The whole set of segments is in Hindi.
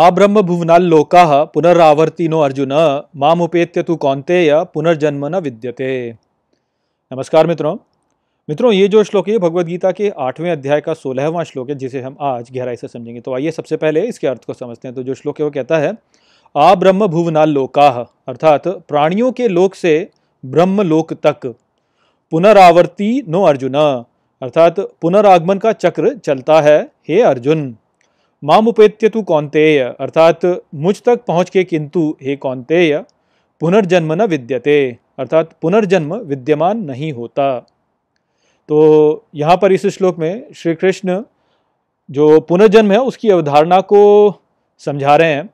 आ पुनरावर्ति नो अर्जुन मामुपेत्य तु कौंतेय पुनर्जन्म न विद्यते नमस्कार मित्रों मित्रों ये जो श्लोक है भगवत गीता के आठवें अध्याय का सोलहवां श्लोक है जिसे हम आज गहराई से समझेंगे तो आइए सबसे पहले इसके अर्थ को समझते हैं तो जो श्लोक है वो कहता है आ ब्रह्म भुवनाल्लोका अर्थात प्राणियों के लोक से ब्रह्म लोक तक पुनरावर्ति नो अर्जुन अर्थात पुनरागमन का चक्र चलता है हे अर्जुन मामुपेत्य तु कौंतेय अर्थात मुझ तक पहुँच के किंतु हे कौंतेय पुनर्जन्म न विद्यते अर्थात पुनर्जन्म विद्यमान नहीं होता तो यहाँ पर इस श्लोक में श्री कृष्ण जो पुनर्जन्म है उसकी अवधारणा को समझा रहे हैं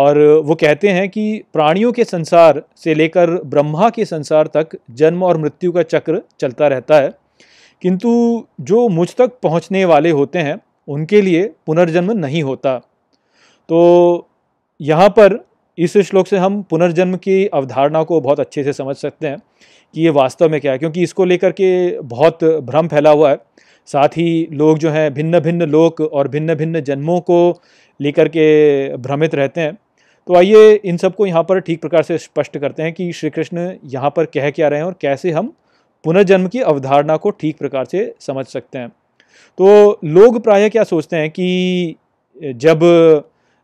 और वो कहते हैं कि प्राणियों के संसार से लेकर ब्रह्मा के संसार तक जन्म और मृत्यु का चक्र चलता रहता है किंतु जो मुझ तक पहुँचने वाले होते हैं उनके लिए पुनर्जन्म नहीं होता तो यहाँ पर इस श्लोक से हम पुनर्जन्म की अवधारणा को बहुत अच्छे से समझ सकते हैं कि ये वास्तव में क्या है क्योंकि इसको लेकर के बहुत भ्रम फैला हुआ है साथ ही लोग जो हैं भिन्न भिन्न लोक और भिन्न भिन्न जन्मों को लेकर के भ्रमित रहते हैं तो आइए इन सबको यहाँ पर ठीक प्रकार से स्पष्ट करते हैं कि श्री कृष्ण यहाँ पर कह क्या रहे हैं और कैसे हम पुनर्जन्म की अवधारणा को ठीक प्रकार से समझ सकते हैं तो लोग प्रायः क्या सोचते हैं कि जब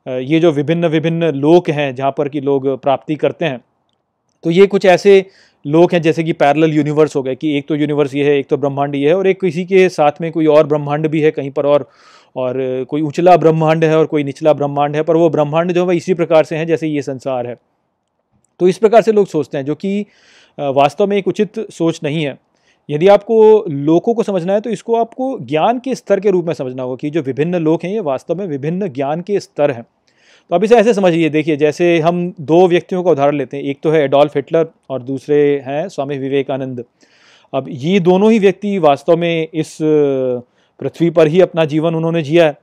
ये जो विभिन्न विभिन्न लोक हैं जहाँ पर कि लोग प्राप्ति करते हैं तो ये कुछ ऐसे लोक हैं जैसे कि पैरेलल यूनिवर्स हो गए कि एक तो यूनिवर्स ये है एक तो ब्रह्मांड ये है और एक किसी के साथ में कोई और ब्रह्मांड भी है कहीं पर और और कोई उचला ब्रह्मांड है और कोई निचला ब्रह्मांड है पर वो ब्रह्मांड जो है वह इसी प्रकार से हैं जैसे ये संसार है तो इस प्रकार से लोग सोचते हैं जो कि वास्तव में एक उचित सोच नहीं है यदि आपको लोकों को समझना है तो इसको आपको ज्ञान के स्तर के रूप में समझना होगा कि जो विभिन्न लोक हैं ये वास्तव में विभिन्न ज्ञान के स्तर हैं तो आप इसे ऐसे समझिए देखिए जैसे हम दो व्यक्तियों का उदाहरण लेते हैं एक तो है एडोल्फ हिटलर और दूसरे हैं स्वामी विवेकानंद अब ये दोनों ही व्यक्ति वास्तव में इस पृथ्वी पर ही अपना जीवन उन्होंने जिया है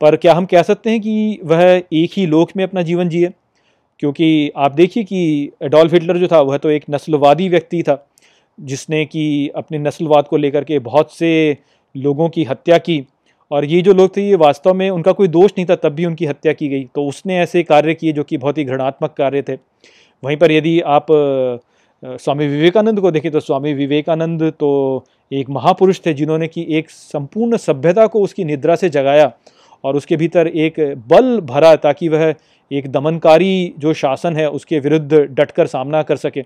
पर क्या हम कह सकते हैं कि वह एक ही लोक में अपना जीवन जिए क्योंकि आप देखिए कि एडोल्फ हिटलर जो था वह तो एक नस्लवादी व्यक्ति था जिसने कि अपने नस्लवाद को लेकर के बहुत से लोगों की हत्या की और ये जो लोग थे ये वास्तव में उनका कोई दोष नहीं था तब भी उनकी हत्या की गई तो उसने ऐसे कार्य किए जो कि बहुत ही घृणात्मक कार्य थे वहीं पर यदि आप स्वामी विवेकानंद को देखें तो स्वामी विवेकानंद तो एक महापुरुष थे जिन्होंने कि एक संपूर्ण सभ्यता को उसकी निद्रा से जगाया और उसके भीतर एक बल भरा ताकि वह एक दमनकारी जो शासन है उसके विरुद्ध डटकर सामना कर सके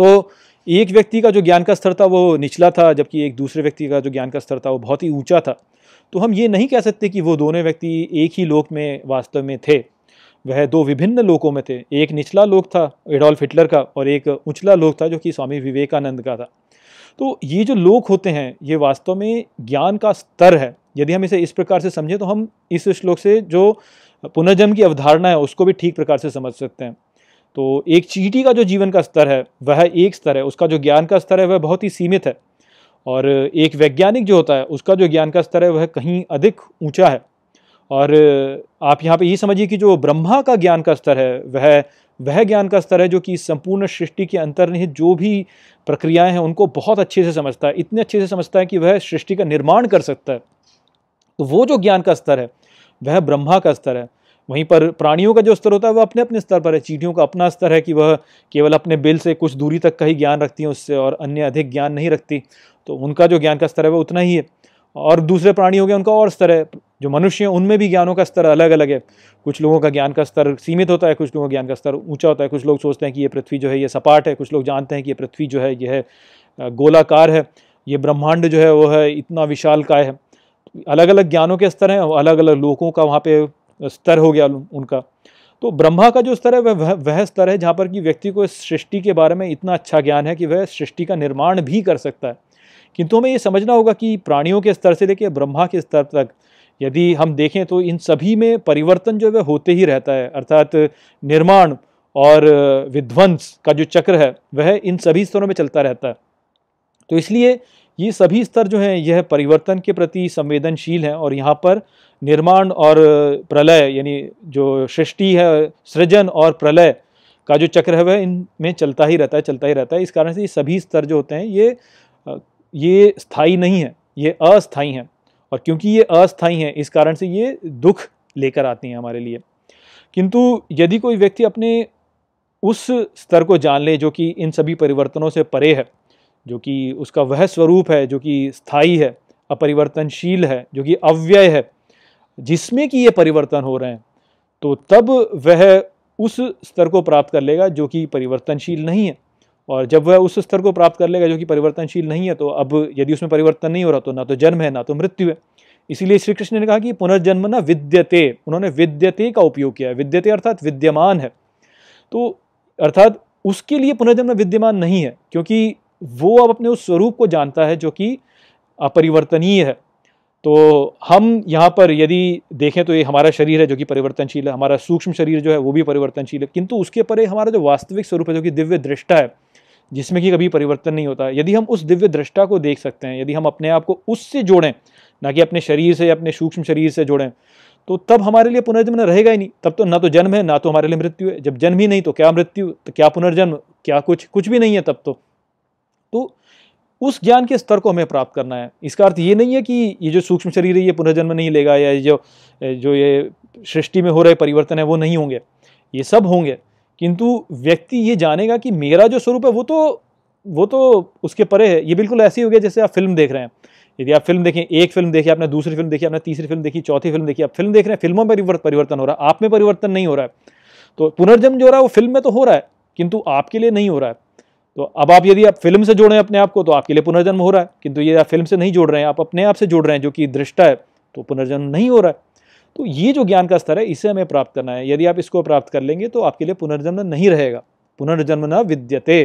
तो एक व्यक्ति का जो ज्ञान का स्तर था वो निचला था जबकि एक दूसरे व्यक्ति का जो ज्ञान का स्तर था वो बहुत ही ऊंचा था तो हम ये नहीं कह सकते कि वो दोनों व्यक्ति एक ही लोक में वास्तव में थे वह दो विभिन्न लोकों में थे एक निचला लोक था एडोल्फ हिटलर का और एक उछला लोक था जो कि स्वामी विवेकानंद का था तो ये जो लोक होते हैं ये वास्तव में ज्ञान का स्तर है यदि हम इसे इस प्रकार से समझें तो हम इस श्लोक से जो पुनर्जन्म की अवधारणा है उसको भी ठीक प्रकार से समझ सकते हैं तो एक चीटी का जो जीवन का स्तर है वह एक स्तर है उसका जो ज्ञान का स्तर है वह बहुत ही सीमित है और एक वैज्ञानिक जो होता है उसका जो ज्ञान का स्तर है वह कहीं अधिक ऊंचा है और आप यहाँ पे ये समझिए कि जो ब्रह्मा का ज्ञान का स्तर है वह वह ज्ञान का स्तर है जो कि संपूर्ण सृष्टि के अंतर्निहित जो भी प्रक्रियाएं हैं उनको बहुत अच्छे से समझता है इतने अच्छे से समझता है कि वह सृष्टि का निर्माण कर सकता है तो वो जो ज्ञान का स्तर है वह ब्रह्मा का स्तर है वहीं पर प्राणियों का जो स्तर होता है वह अपने अपने स्तर पर है चीटियों का अपना स्तर है कि वह केवल अपने बिल से कुछ दूरी तक का ही ज्ञान रखती हैं उससे और अन्य अधिक ज्ञान नहीं रखती तो उनका जो ज्ञान का स्तर है वह उतना ही है और दूसरे प्राणी हो गए उनका और स्तर है जो मनुष्य हैं उनमें भी ज्ञानों का स्तर अलग अलग है कुछ लोगों का ज्ञान का स्तर सीमित होता है कुछ लोगों का ज्ञान का स्तर ऊंचा होता है कुछ लोग सोचते हैं कि ये पृथ्वी जो है ये सपाट है कुछ लोग जानते हैं कि ये पृथ्वी जो है यह गोलाकार है ये ब्रह्मांड जो है वो है इतना विशाल का है अलग अलग ज्ञानों के स्तर हैं अलग अलग लोगों का वहाँ पे स्तर हो गया उनका तो ब्रह्मा का जो स्तर है वह वह स्तर है जहाँ पर कि व्यक्ति को इस सृष्टि के बारे में इतना अच्छा ज्ञान है कि वह सृष्टि का निर्माण भी कर सकता है किंतु हमें ये समझना होगा कि प्राणियों के स्तर से लेकर ब्रह्मा के स्तर तक यदि हम देखें तो इन सभी में परिवर्तन जो है वह होते ही रहता है अर्थात निर्माण और विध्वंस का जो चक्र है वह इन सभी स्तरों में चलता रहता है तो इसलिए ये सभी स्तर जो हैं यह परिवर्तन के प्रति संवेदनशील हैं और यहाँ पर निर्माण और प्रलय यानी जो सृष्टि है सृजन और प्रलय का जो चक्र है वह इनमें चलता ही रहता है चलता ही रहता है इस कारण से ये सभी स्तर जो होते हैं ये ये स्थायी नहीं है ये अस्थाई हैं और क्योंकि ये अस्थाई हैं इस कारण से ये दुख लेकर आती हैं हमारे लिए किंतु यदि कोई व्यक्ति अपने उस स्तर को जान ले जो कि इन सभी परिवर्तनों से परे है जो कि उसका वह स्वरूप है जो कि स्थायी है अपरिवर्तनशील है जो कि अव्यय है जिसमें कि ये परिवर्तन हो रहे हैं तो तब वह उस स्तर को प्राप्त कर लेगा जो कि परिवर्तनशील नहीं है और जब वह उस स्तर को प्राप्त कर लेगा जो कि परिवर्तनशील नहीं है तो अब यदि उसमें परिवर्तन नहीं हो रहा तो ना तो जन्म है ना तो मृत्यु है इसीलिए श्री कृष्ण ने कहा कि पुनर्जन्म ना विद्यते उन्होंने विद्यते का उपयोग किया है विद्यते अर्थात विद्यमान है तो अर्थात उसके लिए पुनर्जन्म विद्यमान नहीं है क्योंकि वो अब अपने उस स्वरूप को जानता है जो कि परिवर्तनीय है तो हम यहाँ पर यदि देखें तो ये हमारा शरीर है जो कि परिवर्तनशील है हमारा सूक्ष्म शरीर जो है वो भी परिवर्तनशील है किंतु उसके परे हमारा जो वास्तविक स्वरूप है जो कि दिव्य दृष्टा है जिसमें कि कभी परिवर्तन नहीं होता यदि हम उस दिव्य दृष्टा को देख सकते हैं यदि हम अपने आप को उससे जोड़ें ना कि अपने शरीर से या अपने सूक्ष्म शरीर से जोड़ें तो तब हमारे लिए पुनर्जन्म रहेगा ही नहीं तब तो ना तो जन्म है ना तो हमारे लिए मृत्यु है जब जन्म ही नहीं तो क्या मृत्यु तो क्या पुनर्जन्म क्या कुछ कुछ भी नहीं है तब तो तो उस ज्ञान के स्तर को हमें प्राप्त करना है इसका अर्थ ये नहीं है कि ये जो सूक्ष्म शरीर है ये पुनर्जन्म नहीं लेगा या जो जो ये सृष्टि में हो रहे परिवर्तन है वो नहीं होंगे ये सब होंगे किंतु व्यक्ति ये जानेगा कि मेरा जो स्वरूप है वो तो वो तो उसके परे है ये बिल्कुल ऐसे हो गया जैसे आप फिल्म देख रहे हैं यदि आप फिल्म देखें एक फिल्म देखी आपने दूसरी फिल्म देखी आपने तीसरी फिल्म देखी चौथी फिल्म देखी आप फिल्म देख रहे हैं फिल्मों में परिवर्तन हो रहा है आप में परिवर्तन नहीं हो रहा है तो पुनर्जन्म जो हो रहा है वो फिल्म में तो हो रहा है किंतु आपके लिए नहीं हो रहा है तो अब आप यदि आप फिल्म से जोड़ें अपने आप को तो आपके लिए पुनर्जन्म हो रहा है किंतु ये आप फिल्म से नहीं जोड़ रहे हैं आप अपने आप से जोड़ रहे हैं जो कि दृष्टा है तो पुनर्जन्म नहीं हो रहा है तो ये जो ज्ञान का स्तर है इसे हमें प्राप्त करना है यदि आप इसको प्राप्त कर लेंगे तो आपके लिए पुनर्जन्म नहीं रहेगा पुनर्जन्म न विद्यते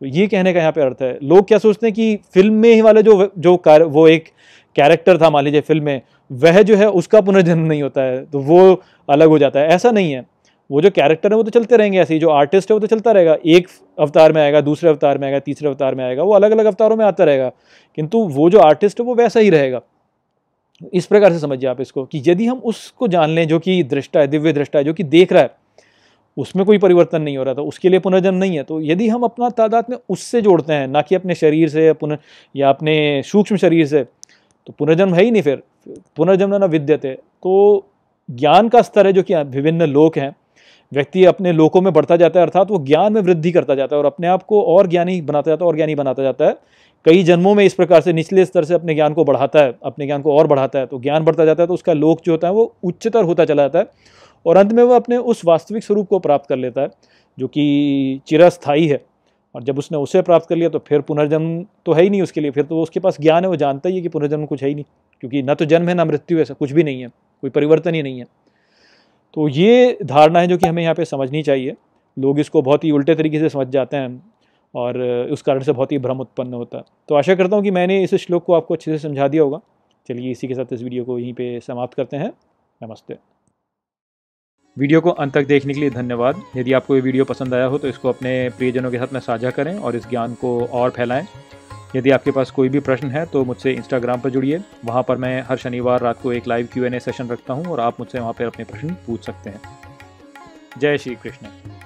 तो ये कहने का यहाँ पे अर्थ है लोग क्या सोचते हैं कि फिल्म में ही वाले जो जो कार, वो एक कैरेक्टर था मान लीजिए फिल्म में वह जो है उसका पुनर्जन्म नहीं होता है तो वो अलग हो जाता है ऐसा नहीं है वो जो कैरेक्टर है वो तो चलते रहेंगे ऐसे ही जो आर्टिस्ट है वो तो चलता रहेगा एक अवतार में आएगा दूसरे अवतार में आएगा तीसरे अवतार में आएगा वो अलग अलग अवतारों में आता रहेगा किंतु वो जो आर्टिस्ट है वो वैसा ही रहेगा इस प्रकार से समझिए आप इसको कि यदि हम उसको जान लें जो कि दृष्टा है दिव्य दृष्टा है जो कि देख रहा है उसमें कोई परिवर्तन नहीं हो रहा था उसके लिए पुनर्जन्म नहीं है तो यदि हम अपना तादाद में उससे जोड़ते हैं ना कि अपने शरीर से पुनः या अपने सूक्ष्म शरीर से तो पुनर्जन्म है ही नहीं फिर पुनर्जन्म न विद्यते तो ज्ञान का स्तर है जो कि विभिन्न लोक हैं व्यक्ति अपने लोकों में बढ़ता जाता है अर्थात वो ज्ञान में वृद्धि करता जाता है और अपने आप को और ज्ञानी बनाता जाता है और ज्ञानी बनाता जाता है कई जन्मों में इस प्रकार से निचले स्तर से अपने ज्ञान को बढ़ाता है अपने ज्ञान को और बढ़ाता है तो ज्ञान बढ़ता जाता है तो उसका लोक जो होता है वो उच्चतर होता चला जाता है और अंत में वह अपने उस वास्तविक स्वरूप को प्राप्त कर लेता है जो कि चिरस्थायी है और जब उसने उसे प्राप्त कर लिया तो फिर पुनर्जन्म तो है ही नहीं उसके लिए फिर तो उसके पास ज्ञान है वो जानता ही है कि पुनर्जन्म कुछ है ही नहीं क्योंकि न तो जन्म है ना मृत्यु है ऐसा कुछ भी नहीं है कोई परिवर्तन ही नहीं है तो ये धारणा है जो कि हमें यहाँ पे समझनी चाहिए लोग इसको बहुत ही उल्टे तरीके से समझ जाते हैं और उस कारण से बहुत ही भ्रम उत्पन्न होता है तो आशा करता हूँ कि मैंने इस श्लोक को आपको अच्छे से समझा दिया होगा चलिए इसी के साथ इस वीडियो को यहीं पे समाप्त करते हैं नमस्ते वीडियो को अंत तक देखने के लिए धन्यवाद यदि आपको ये वीडियो पसंद आया हो तो इसको अपने प्रियजनों के साथ में साझा करें और इस ज्ञान को और फैलाएं यदि आपके पास कोई भी प्रश्न है तो मुझसे इंस्टाग्राम पर जुड़िए वहाँ पर मैं हर शनिवार रात को एक live Q and A session रखता हूँ और आप मुझसे वहाँ पर अपने प्रश्न पूछ सकते हैं जय श्री कृष्ण